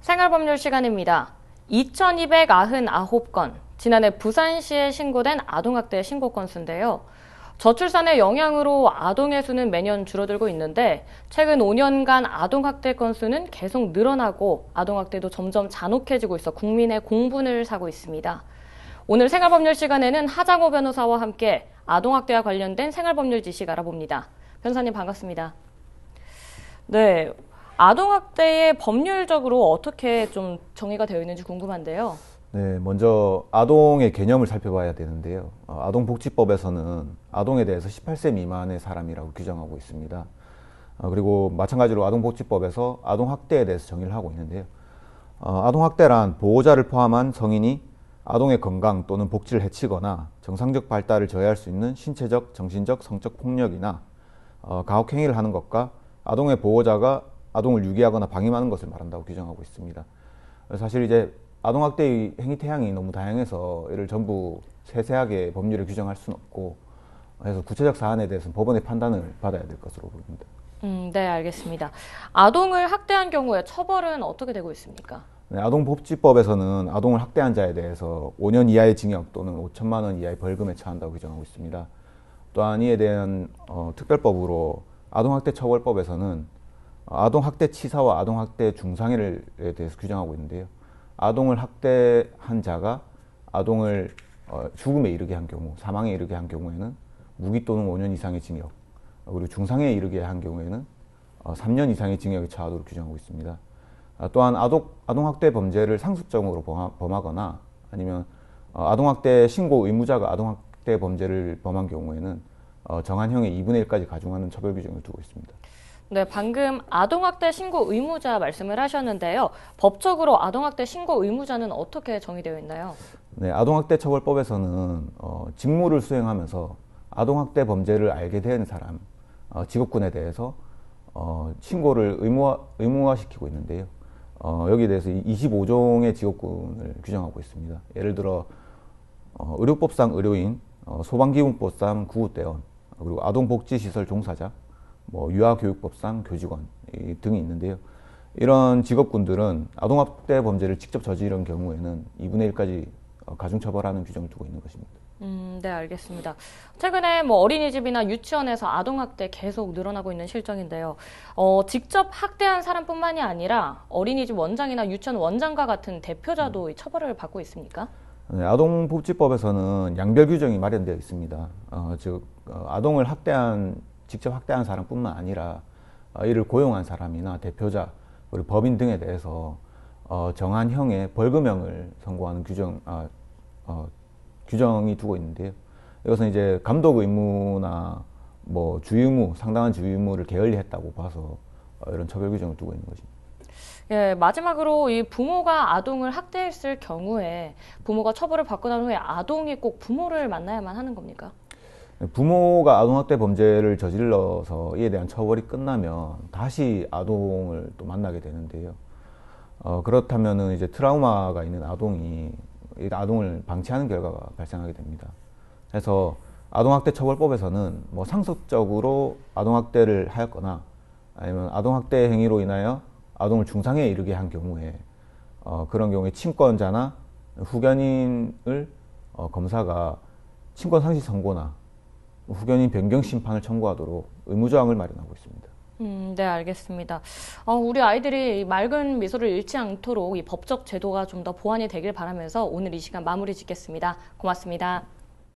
생활법률 시간입니다. 2,299건, 지난해 부산시에 신고된 아동학대 신고 건수인데요. 저출산의 영향으로 아동의 수는 매년 줄어들고 있는데 최근 5년간 아동학대 건수는 계속 늘어나고 아동학대도 점점 잔혹해지고 있어 국민의 공분을 사고 있습니다. 오늘 생활법률 시간에는 하장호 변호사와 함께 아동학대와 관련된 생활법률 지식 알아봅니다. 변사님 반갑습니다. 네, 아동학대의 법률적으로 어떻게 좀 정의가 되어 있는지 궁금한데요. 네, 먼저 아동의 개념을 살펴봐야 되는데요. 어, 아동복지법에서는 아동에 대해서 18세 미만의 사람이라고 규정하고 있습니다. 어, 그리고 마찬가지로 아동복지법에서 아동학대에 대해서 정의를 하고 있는데요. 어, 아동학대란 보호자를 포함한 성인이 아동의 건강 또는 복지를 해치거나 정상적 발달을 저해할 수 있는 신체적, 정신적, 성적 폭력이나 가혹행위를 하는 것과 아동의 보호자가 아동을 유기하거나 방임하는 것을 말한다고 규정하고 있습니다. 사실 이제 아동학대의 행위 태양이 너무 다양해서 이를 전부 세세하게 법률에 규정할 수는 없고 그래서 구체적 사안에 대해서는 법원의 판단을 받아야 될 것으로 보입니다. 음, 네, 알겠습니다. 아동을 학대한 경우에 처벌은 어떻게 되고 있습니까? 네, 아동복지법에서는 아동을 학대한 자에 대해서 5년 이하의 징역 또는 5천만 원 이하의 벌금에 처한다고 규정하고 있습니다. 또한 이에 대한 어, 특별법으로 아동학대처벌법에서는 아동학대 치사와 아동학대 중상해를 대해서 규정하고 있는데요. 아동을 학대한 자가 아동을 어, 죽음에 이르게 한 경우, 사망에 이르게 한 경우에는 무기 또는 5년 이상의 징역, 그리고 중상에 이르게 한 경우에는 어, 3년 이상의 징역에 처하도록 규정하고 있습니다. 아, 또한 아동, 아동학대 범죄를 상습적으로 범하, 거나 아니면 어, 아동학대 신고 의무자가 아동학대 범죄를 범한 경우에는 어, 정한형의 2분의 1까지 가중하는 처벌 규정을 두고 있습니다. 네, 방금 아동학대 신고 의무자 말씀을 하셨는데요. 법적으로 아동학대 신고 의무자는 어떻게 정의되어 있나요? 네, 아동학대 처벌법에서는 어, 직무를 수행하면서 아동학대 범죄를 알게 된 사람, 어, 직업군에 대해서 어, 신고를 의무화, 의무화시키고 있는데요. 어, 여기에 대해서 25종의 직업군을 규정하고 있습니다. 예를 들어 어, 의료법상 의료인, 어, 소방기본법상 구호대원 그리고 아동복지시설 종사자, 뭐 유아교육법상 교직원 등이 있는데요. 이런 직업군들은 아동학대 범죄를 직접 저지른 경우에는 2분의 1까지 어, 가중처벌하는 규정을 두고 있는 것입니다. 음, 네, 알겠습니다. 최근에 뭐 어린이집이나 유치원에서 아동학대 계속 늘어나고 있는 실정인데요. 어, 직접 학대한 사람뿐만이 아니라 어린이집 원장이나 유치원 원장과 같은 대표자도 음. 처벌을 받고 있습니까? 네, 아동복지법에서는 양별 규정이 마련되어 있습니다. 어, 즉, 어, 아동을 학대한 직접 학대한 사람뿐만 아니라 어, 이를 고용한 사람이나 대표자 그리고 법인 등에 대해서 어, 정한 형의 벌금형을 선고하는 규정 아, 어, 규정이 두고 있는데요. 이것은 이제 감독 의무나 뭐 주의무 상당한 주의무를 게을리했다고 봐서 어, 이런 처벌 규정을 두고 있는 것입니다. 예, 마지막으로 이 부모가 아동을 학대했을 경우에 부모가 처벌을 받고 난 후에 아동이 꼭 부모를 만나야만 하는 겁니까? 부모가 아동학대 범죄를 저질러서 이에 대한 처벌이 끝나면 다시 아동을 또 만나게 되는데요. 어, 그렇다면 이제 트라우마가 있는 아동이 아동을 방치하는 결과가 발생하게 됩니다. 그래서 아동학대 처벌법에서는 뭐 상습적으로 아동학대를 하였거나 아니면 아동학대 행위로 인하여 아동을 중상에 이르게 한 경우에 어, 그런 경우에 친권자나 후견인을 어, 검사가 친권 상실 선고나 후견인 변경 심판을 청구하도록 의무조항을 마련하고 있습니다. 음, 네, 알겠습니다. 어, 우리 아이들이 맑은 미소를 잃지 않도록 이 법적 제도가 좀 더 보완이 되길 바라면서 오늘 이 시간 마무리 짓겠습니다. 고맙습니다.